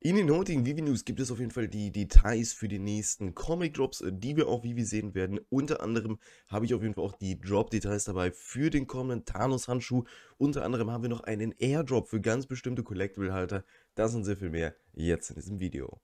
In den heutigen Vivi News gibt es auf jeden Fall die Details für die nächsten Comic Drops, äh, die wir auf Vivi sehen werden. Unter anderem habe ich auf jeden Fall auch die Drop-Details dabei für den kommenden Thanos-Handschuh. Unter anderem haben wir noch einen Airdrop für ganz bestimmte Collectible-Halter. Das und sehr viel mehr jetzt in diesem Video.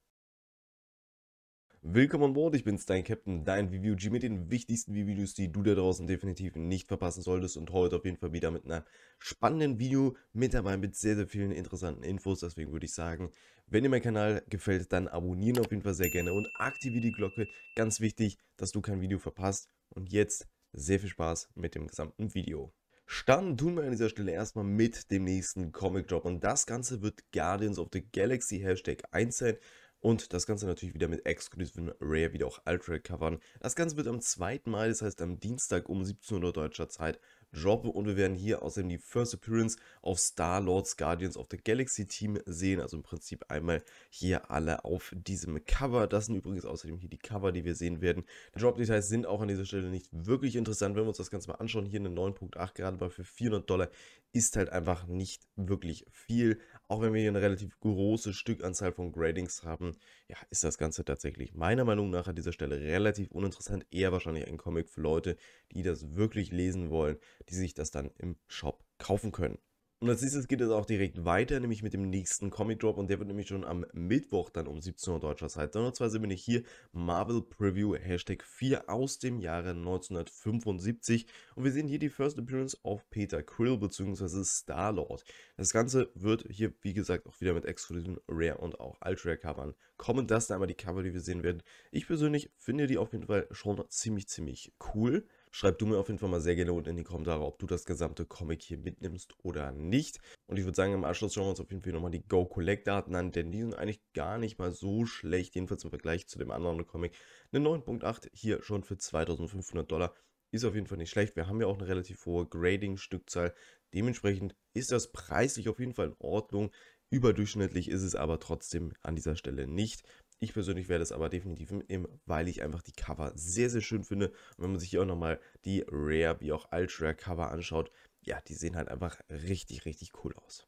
Willkommen an Bord, ich bin's, dein Captain, dein VVG mit den wichtigsten Videos, die du da draußen definitiv nicht verpassen solltest und heute auf jeden Fall wieder mit einem spannenden Video mit dabei, mit sehr, sehr vielen interessanten Infos, deswegen würde ich sagen, wenn dir mein Kanal gefällt, dann abonnieren auf jeden Fall sehr gerne und aktiviere die Glocke, ganz wichtig, dass du kein Video verpasst und jetzt sehr viel Spaß mit dem gesamten Video. Starten tun wir an dieser Stelle erstmal mit dem nächsten Comic Drop und das Ganze wird Guardians of the Galaxy Hashtag 1 sein und das Ganze natürlich wieder mit exklusiven Rare, wieder auch Ultra-Covern. Das Ganze wird am zweiten Mal, das heißt am Dienstag um 17 Uhr deutscher Zeit, droppen und wir werden hier außerdem die First Appearance auf Star-Lords Guardians of the Galaxy Team sehen, also im Prinzip einmal hier alle auf diesem Cover. Das sind übrigens außerdem hier die Cover, die wir sehen werden. Die Drop-Details sind auch an dieser Stelle nicht wirklich interessant, wenn wir uns das Ganze mal anschauen. Hier eine 9.8 gerade mal für 400 Dollar ist halt einfach nicht wirklich viel, auch wenn wir hier eine relativ große Stückanzahl von Gradings haben, ja, ist das Ganze tatsächlich meiner Meinung nach an dieser Stelle relativ uninteressant. Eher wahrscheinlich ein Comic für Leute, die das wirklich lesen wollen, die sich das dann im Shop kaufen können. Und als nächstes geht es auch direkt weiter, nämlich mit dem nächsten Comic Drop und der wird nämlich schon am Mittwoch dann um 17 Uhr deutscher Zeit. Dann und zwar bin ich hier Marvel Preview Hashtag 4 aus dem Jahre 1975 und wir sehen hier die First Appearance of Peter Quill bzw. Star-Lord. Das Ganze wird hier wie gesagt auch wieder mit exklusiven Rare und auch Ultra Covern kommen. Das sind einmal die Cover, die wir sehen werden. Ich persönlich finde die auf jeden Fall schon ziemlich, ziemlich cool. Schreib du mir auf jeden Fall mal sehr gerne unten in die Kommentare, ob du das gesamte Comic hier mitnimmst oder nicht. Und ich würde sagen, im Anschluss schauen wir uns auf jeden Fall nochmal die Go-Collect-Daten an, denn die sind eigentlich gar nicht mal so schlecht, jedenfalls im Vergleich zu dem anderen Comic. Eine 9.8 hier schon für 2500 Dollar. Ist auf jeden Fall nicht schlecht. Wir haben ja auch eine relativ hohe Grading-Stückzahl. Dementsprechend ist das preislich auf jeden Fall in Ordnung. Überdurchschnittlich ist es aber trotzdem an dieser Stelle nicht. Ich persönlich werde es aber definitiv mitnehmen, weil ich einfach die Cover sehr, sehr schön finde. Und wenn man sich hier auch nochmal die Rare wie auch Ultra Cover anschaut, ja, die sehen halt einfach richtig, richtig cool aus.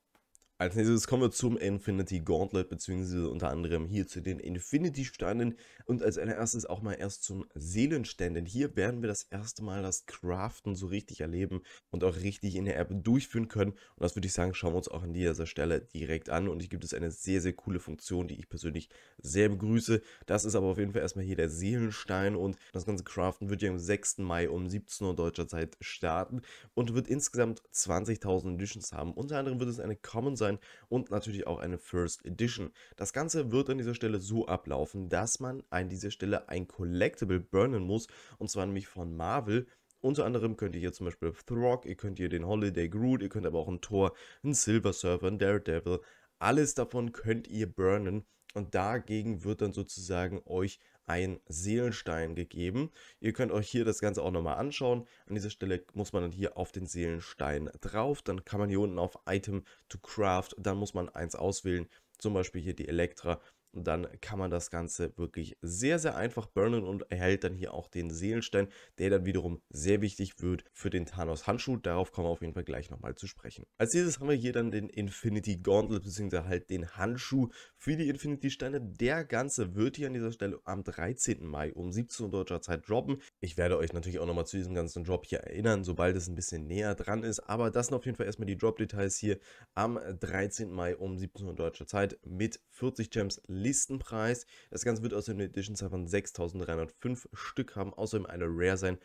Als nächstes kommen wir zum Infinity Gauntlet, beziehungsweise unter anderem hier zu den Infinity Steinen und als allererstes auch mal erst zum Seelenstein, denn hier werden wir das erste Mal das Craften so richtig erleben und auch richtig in der App durchführen können und das würde ich sagen, schauen wir uns auch an dieser Stelle direkt an und hier gibt es eine sehr, sehr coole Funktion, die ich persönlich sehr begrüße. Das ist aber auf jeden Fall erstmal hier der Seelenstein und das ganze Craften wird ja am 6. Mai um 17 Uhr deutscher Zeit starten und wird insgesamt 20.000 Editions haben. Unter anderem wird es eine Common sein, sein und natürlich auch eine First Edition. Das Ganze wird an dieser Stelle so ablaufen, dass man an dieser Stelle ein Collectible burnen muss und zwar nämlich von Marvel. Unter anderem könnt ihr hier zum Beispiel Throck, ihr könnt hier den Holiday Groot, ihr könnt aber auch ein Thor, ein Silver Surfer, ein Daredevil, alles davon könnt ihr burnen und dagegen wird dann sozusagen euch ein Seelenstein gegeben. Ihr könnt euch hier das Ganze auch nochmal anschauen. An dieser Stelle muss man dann hier auf den Seelenstein drauf. Dann kann man hier unten auf Item to Craft, dann muss man eins auswählen, zum Beispiel hier die Elektra dann kann man das Ganze wirklich sehr, sehr einfach burnen und erhält dann hier auch den Seelenstein, der dann wiederum sehr wichtig wird für den Thanos Handschuh. Darauf kommen wir auf jeden Fall gleich nochmal zu sprechen. Als nächstes haben wir hier dann den Infinity Gauntlet, beziehungsweise halt den Handschuh für die Infinity Steine. Der Ganze wird hier an dieser Stelle am 13. Mai um 17 Uhr deutscher Zeit droppen. Ich werde euch natürlich auch nochmal zu diesem ganzen Drop hier erinnern, sobald es ein bisschen näher dran ist. Aber das sind auf jeden Fall erstmal die Drop-Details hier am 13. Mai um 17 Uhr deutscher Zeit mit 40 Gems Listenpreis. Das Ganze wird außerdem eine Edition von 6305 Stück haben, außerdem eine Rare sein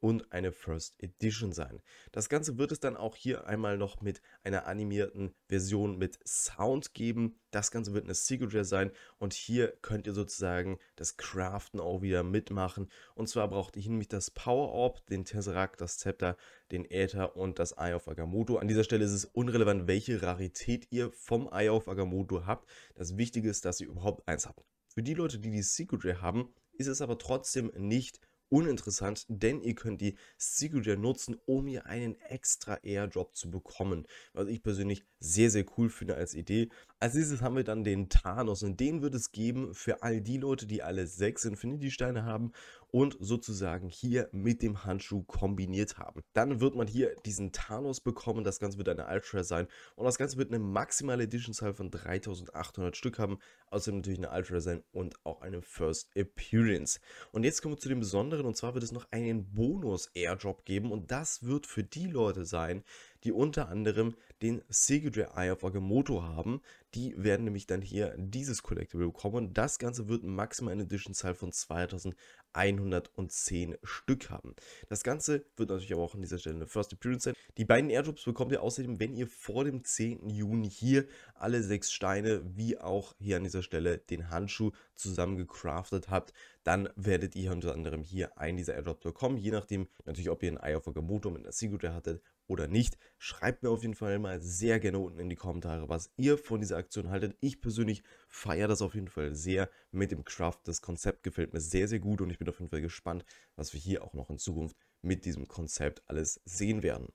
und eine First Edition sein. Das Ganze wird es dann auch hier einmal noch mit einer animierten Version mit Sound geben. Das Ganze wird eine Secret Rare sein und hier könnt ihr sozusagen das Craften auch wieder mitmachen. Und zwar braucht ihr nämlich das Power Orb, den Tesseract, das Zepter, den Äther und das Eye of Agamotto. An dieser Stelle ist es unrelevant, welche Rarität ihr vom Eye of Agamotto habt. Das Wichtige ist, dass ihr überhaupt eins habt. Für die Leute, die die Secret Rare haben, ist es aber trotzdem nicht uninteressant, denn ihr könnt die Signature nutzen, um hier einen extra Airdrop zu bekommen. Was ich persönlich sehr, sehr cool finde als Idee. Als nächstes haben wir dann den Thanos und den wird es geben für all die Leute, die alle sechs Infinity-Steine haben und sozusagen hier mit dem Handschuh kombiniert haben. Dann wird man hier diesen Thanos bekommen, das Ganze wird eine Ultra sein und das Ganze wird eine maximale Edition-Zahl von 3800 Stück haben, außerdem natürlich eine Ultra sein und auch eine First Appearance. Und jetzt kommen wir zu dem Besonderen und zwar wird es noch einen Bonus-Airdrop geben und das wird für die Leute sein, die unter anderem den Sigurdre Eye of Agamotto haben. Die werden nämlich dann hier dieses Collectible bekommen. Das Ganze wird maximal eine Edition-Zahl von 2110 Stück haben. Das Ganze wird natürlich aber auch an dieser Stelle eine First Appearance sein. Die beiden Airdrops bekommt ihr außerdem, wenn ihr vor dem 10. Juni hier alle sechs Steine, wie auch hier an dieser Stelle den Handschuh zusammengecraftet habt, dann werdet ihr unter anderem hier einen dieser Airdrops bekommen, je nachdem natürlich, ob ihr einen Eye of Agamotto mit einer Sigurdre hattet oder nicht. Schreibt mir auf jeden Fall mal sehr gerne unten in die Kommentare, was ihr von dieser Aktion haltet. Ich persönlich feiere das auf jeden Fall sehr mit dem Craft. Das Konzept gefällt mir sehr, sehr gut und ich bin auf jeden Fall gespannt, was wir hier auch noch in Zukunft mit diesem Konzept alles sehen werden.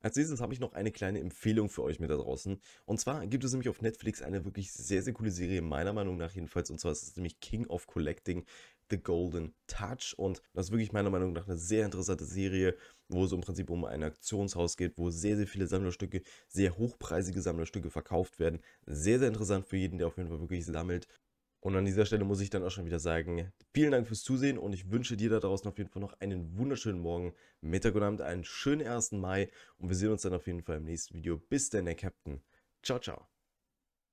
Als nächstes habe ich noch eine kleine Empfehlung für euch mit da draußen. Und zwar gibt es nämlich auf Netflix eine wirklich sehr, sehr coole Serie, meiner Meinung nach jedenfalls. Und zwar ist es nämlich King of Collecting. The Golden Touch. Und das ist wirklich meiner Meinung nach eine sehr interessante Serie, wo es im Prinzip um ein Aktionshaus geht, wo sehr, sehr viele Sammlerstücke, sehr hochpreisige Sammlerstücke verkauft werden. Sehr, sehr interessant für jeden, der auf jeden Fall wirklich sammelt. Und an dieser Stelle muss ich dann auch schon wieder sagen, vielen Dank fürs Zusehen und ich wünsche dir da draußen auf jeden Fall noch einen wunderschönen Morgen, Mittag und Abend, einen schönen 1. Mai und wir sehen uns dann auf jeden Fall im nächsten Video. Bis dann, der Captain. Ciao, ciao.